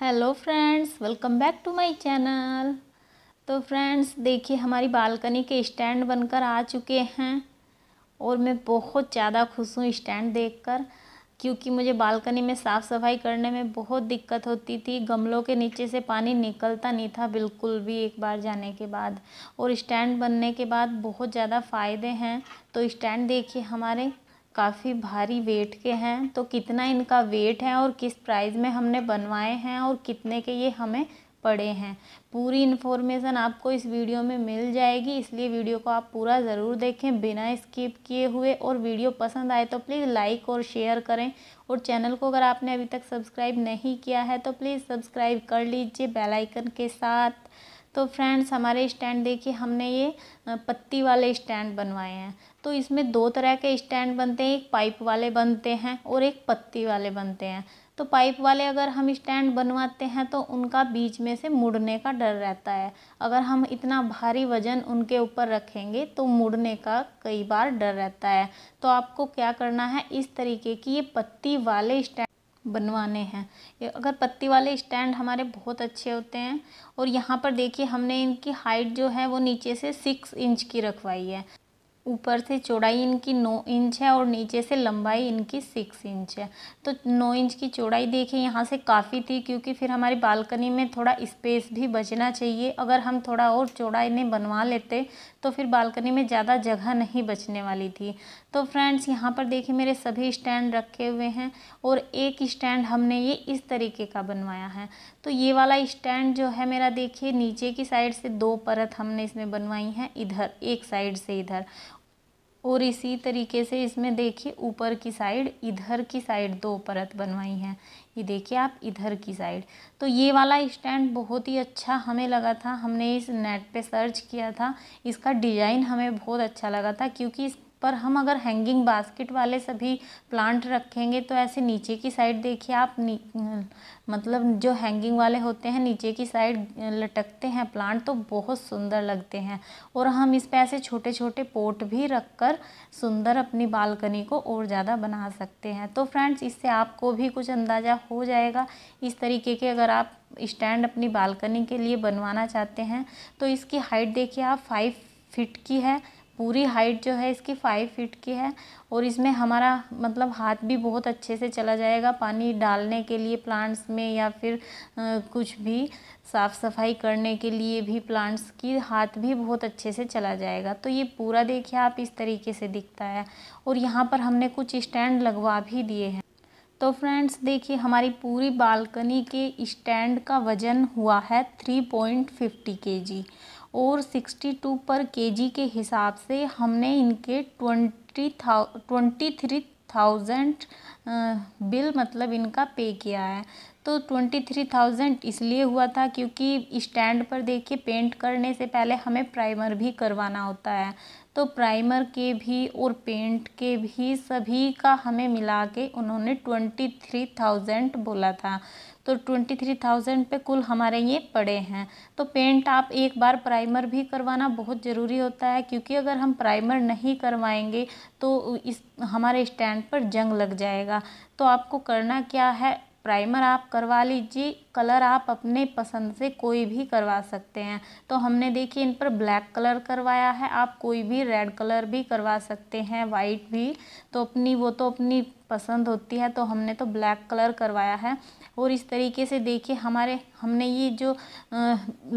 hello friends welcome back to my channel तो friends देखिए हमारी बालकनी के स्टैंड बनकर आ चुके हैं और मैं बहुत ज़्यादा खुश हूँ स्टैंड देखकर क्योंकि मुझे बालकनी में साफ़ सफाई करने में बहुत दिक्कत होती थी गमलों के नीचे से पानी निकलता नहीं था बिल्कुल भी एक बार जाने के बाद और स्टैंड बनने के बाद बहुत ज़्यादा फ़ायदे हैं तो स्टैंड देखिए हमारे काफ़ी भारी वेट के हैं तो कितना इनका वेट है और किस प्राइस में हमने बनवाए हैं और कितने के ये हमें पड़े हैं पूरी इन्फॉर्मेशन आपको इस वीडियो में मिल जाएगी इसलिए वीडियो को आप पूरा ज़रूर देखें बिना स्किप किए हुए और वीडियो पसंद आए तो प्लीज़ लाइक और शेयर करें और चैनल को अगर आपने अभी तक सब्सक्राइब नहीं किया है तो प्लीज़ सब्सक्राइब कर लीजिए बेलाइकन के साथ तो फ्रेंड्स हमारे स्टैंड देखिए हमने ये पत्ती वाले स्टैंड बनवाए हैं तो इसमें दो तरह के स्टैंड बनते हैं एक पाइप वाले बनते हैं और एक पत्ती वाले बनते हैं तो पाइप वाले अगर हम स्टैंड बनवाते हैं तो उनका बीच में से मुड़ने का डर रहता है अगर हम इतना भारी वजन उनके ऊपर रखेंगे तो मुड़ने का कई बार डर रहता है तो आपको क्या करना है इस तरीके की ये पत्ती वाले स्टैंड बनवाने हैं अगर पत्ती वाले स्टैंड हमारे बहुत अच्छे होते हैं और यहाँ पर देखिए हमने इनकी हाइट जो है वो नीचे से सिक्स इंच की रखवाई है ऊपर से चौड़ाई इनकी नौ इंच है और नीचे से लंबाई इनकी सिक्स इंच है तो नौ इंच की चौड़ाई देखें यहाँ से काफ़ी थी क्योंकि फिर हमारी बालकनी में थोड़ा स्पेस भी बचना चाहिए अगर हम थोड़ा और चौड़ाई इन्हें बनवा लेते तो फिर बालकनी में ज़्यादा जगह नहीं बचने वाली थी तो फ्रेंड्स यहाँ पर देखिए मेरे सभी स्टैंड रखे हुए हैं और एक स्टैंड हमने ये इस तरीके का बनवाया है तो ये वाला स्टैंड जो है मेरा देखिए नीचे की साइड से दो परत हमने इसमें बनवाई हैं इधर एक साइड से इधर और इसी तरीके से इसमें देखिए ऊपर की साइड इधर की साइड दो परत बनवाई हैं ये देखिए आप इधर की साइड तो ये वाला स्टैंड बहुत ही अच्छा हमें लगा था हमने इस नेट पे सर्च किया था इसका डिज़ाइन हमें बहुत अच्छा लगा था क्योंकि इस पर हम अगर हैंगिंग बास्केट वाले सभी प्लांट रखेंगे तो ऐसे नीचे की साइड देखिए आप मतलब जो हैंगिंग वाले होते हैं नीचे की साइड लटकते हैं प्लांट तो बहुत सुंदर लगते हैं और हम इस पर ऐसे छोटे छोटे पोट भी रख कर सुंदर अपनी बालकनी को और ज़्यादा बना सकते हैं तो फ्रेंड्स इससे आपको भी कुछ अंदाज़ा हो जाएगा इस तरीके के अगर आप स्टैंड अपनी बालकनी के लिए बनवाना चाहते हैं तो इसकी हाइट देखिए आप फाइव फिट की है पूरी हाइट जो है इसकी फाइव फीट की है और इसमें हमारा मतलब हाथ भी बहुत अच्छे से चला जाएगा पानी डालने के लिए प्लांट्स में या फिर आ, कुछ भी साफ़ सफाई करने के लिए भी प्लांट्स की हाथ भी बहुत अच्छे से चला जाएगा तो ये पूरा देखिए आप इस तरीके से दिखता है और यहाँ पर हमने कुछ स्टैंड लगवा भी दिए हैं तो फ्रेंड्स देखिए हमारी पूरी बालकनी के स्टैंड का वज़न हुआ है थ्री पॉइंट फिफ्टी के जी और सिक्सटी टू पर केजी के हिसाब से हमने इनके ट्वेंटी था ट्वेंटी थ्री थाउजेंड बिल मतलब इनका पे किया है तो ट्वेंटी थ्री इसलिए हुआ था क्योंकि स्टैंड पर देखिए पेंट करने से पहले हमें प्राइमर भी करवाना होता है तो प्राइमर के भी और पेंट के भी सभी का हमें मिला के उन्होंने ट्वेंटी थ्री बोला था तो ट्वेंटी थ्री थाउजेंड पे कुल हमारे ये पड़े हैं तो पेंट आप एक बार प्राइमर भी करवाना बहुत ज़रूरी होता है क्योंकि अगर हम प्राइमर नहीं करवाएंगे तो इस हमारे स्टैंड पर जंग लग जाएगा तो आपको करना क्या है प्राइमर आप करवा लीजिए कलर आप अपने पसंद से कोई भी करवा सकते हैं तो हमने देखिए इन पर ब्लैक कलर करवाया है आप कोई भी रेड कलर भी करवा सकते हैं वाइट भी तो अपनी वो तो अपनी पसंद होती है तो हमने तो ब्लैक कलर करवाया है और इस तरीके से देखिए हमारे हमने ये जो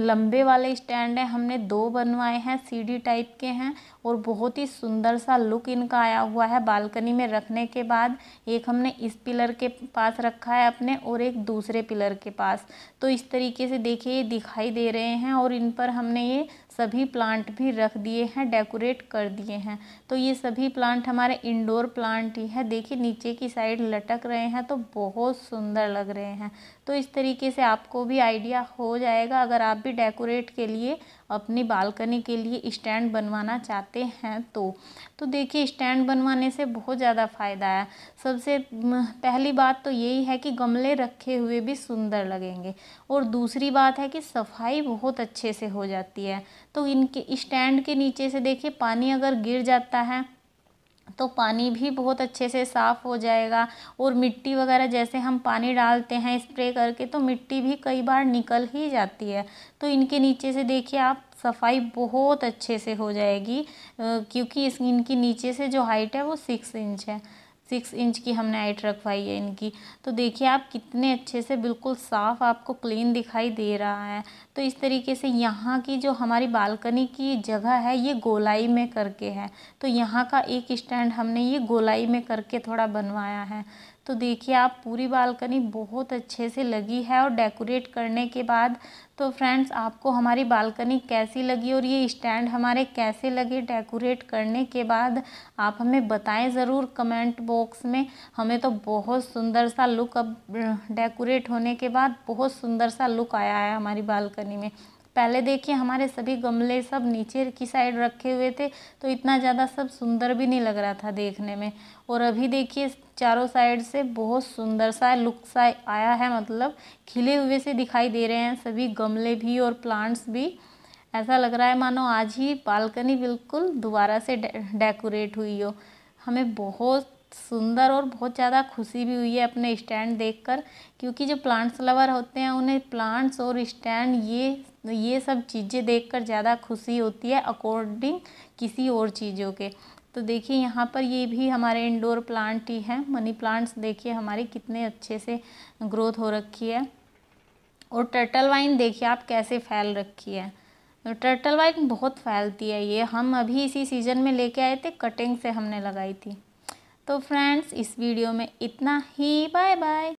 लंबे वाले स्टैंड हैं हमने दो बनवाए हैं सीढ़ी टाइप के हैं और बहुत ही सुंदर सा लुक इनका आया हुआ है बालकनी में रखने के बाद एक हमने इस पिलर के पास रखा है अपने और एक दूसरे पिलर के पास पास तो इस तरीके से देखिए ये दिखाई दे रहे हैं और इन पर हमने ये सभी प्लांट भी रख दिए हैं डेकोरेट कर दिए हैं तो ये सभी प्लांट हमारे इंडोर प्लांट ही है देखिए नीचे की साइड लटक रहे हैं तो बहुत सुंदर लग रहे हैं तो इस तरीके से आपको भी आइडिया हो जाएगा अगर आप भी डेकोरेट के लिए अपनी बालकनी के लिए स्टैंड बनवाना चाहते हैं तो तो देखिए स्टैंड बनवाने से बहुत ज़्यादा फ़ायदा है सबसे पहली बात तो यही है कि गमले रखे हुए भी सुंदर लगेंगे और दूसरी बात है कि सफाई बहुत अच्छे से हो जाती है तो इनके स्टैंड के नीचे से देखिए पानी अगर गिर जाता है तो पानी भी बहुत अच्छे से साफ़ हो जाएगा और मिट्टी वगैरह जैसे हम पानी डालते हैं स्प्रे करके तो मिट्टी भी कई बार निकल ही जाती है तो इनके नीचे से देखिए आप सफाई बहुत अच्छे से हो जाएगी क्योंकि इस इनकी नीचे से जो हाइट है वो सिक्स इंच है सिक्स इंच की हमने हाइट रखवाई है इनकी तो देखिए आप कितने अच्छे से बिल्कुल साफ़ आपको क्लीन दिखाई दे रहा है तो इस तरीके से यहाँ की जो हमारी बालकनी की जगह है ये गोलाई में करके है तो यहाँ का एक स्टैंड हमने ये गोलाई में करके थोड़ा बनवाया है तो देखिए आप पूरी बालकनी बहुत अच्छे से लगी है और डेकोरेट करने के बाद तो फ्रेंड्स आपको हमारी बालकनी कैसी लगी और ये स्टैंड हमारे कैसे लगे डेकोरेट करने के बाद आप हमें बताएं ज़रूर कमेंट बॉक्स में हमें तो बहुत सुंदर सा लुक अब डेकोरेट होने के बाद बहुत सुंदर सा लुक आया है हमारी बालकनी में पहले देखिए हमारे सभी गमले सब नीचे की साइड रखे हुए थे तो इतना ज़्यादा सब सुंदर भी नहीं लग रहा था देखने में और अभी देखिए चारों साइड से बहुत सुंदर सा लुक सा आया है मतलब खिले हुए से दिखाई दे रहे हैं सभी गमले भी और प्लांट्स भी ऐसा लग रहा है मानो आज ही बालकनी बिल्कुल दोबारा से डे, डेकोरेट हुई हो हमें बहुत सुंदर और बहुत ज़्यादा खुशी भी हुई है अपने स्टैंड देखकर क्योंकि जो प्लांट्स लवर होते हैं उन्हें प्लांट्स और स्टैंड ये तो ये सब चीज़ें देखकर ज़्यादा खुशी होती है अकॉर्डिंग किसी और चीज़ों के तो देखिए यहाँ पर ये भी हमारे इंडोर प्लांट ही हैं मनी प्लांट्स देखिए हमारे कितने अच्छे से ग्रोथ हो रखी है और टर्टल वाइन देखिए आप कैसे फैल रखी है तो टर्टल वाइन बहुत फैलती है ये हम अभी इसी सीज़न में लेके आए थे कटिंग से हमने लगाई थी तो फ्रेंड्स इस वीडियो में इतना ही बाय बाय